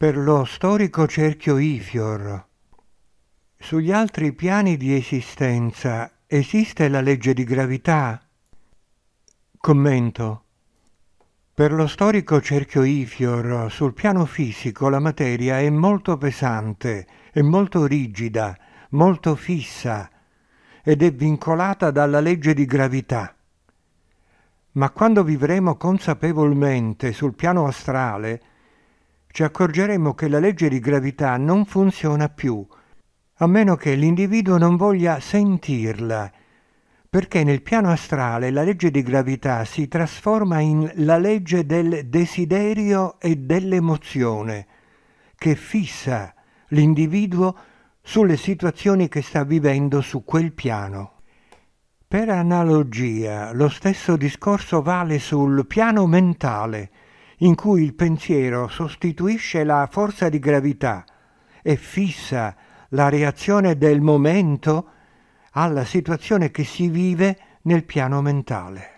per lo storico cerchio Ifior. Sugli altri piani di esistenza esiste la legge di gravità? Commento. Per lo storico cerchio Ifior, sul piano fisico la materia è molto pesante, è molto rigida, molto fissa ed è vincolata dalla legge di gravità. Ma quando vivremo consapevolmente sul piano astrale, ci accorgeremo che la legge di gravità non funziona più, a meno che l'individuo non voglia sentirla, perché nel piano astrale la legge di gravità si trasforma in la legge del desiderio e dell'emozione, che fissa l'individuo sulle situazioni che sta vivendo su quel piano. Per analogia, lo stesso discorso vale sul piano mentale, in cui il pensiero sostituisce la forza di gravità e fissa la reazione del momento alla situazione che si vive nel piano mentale.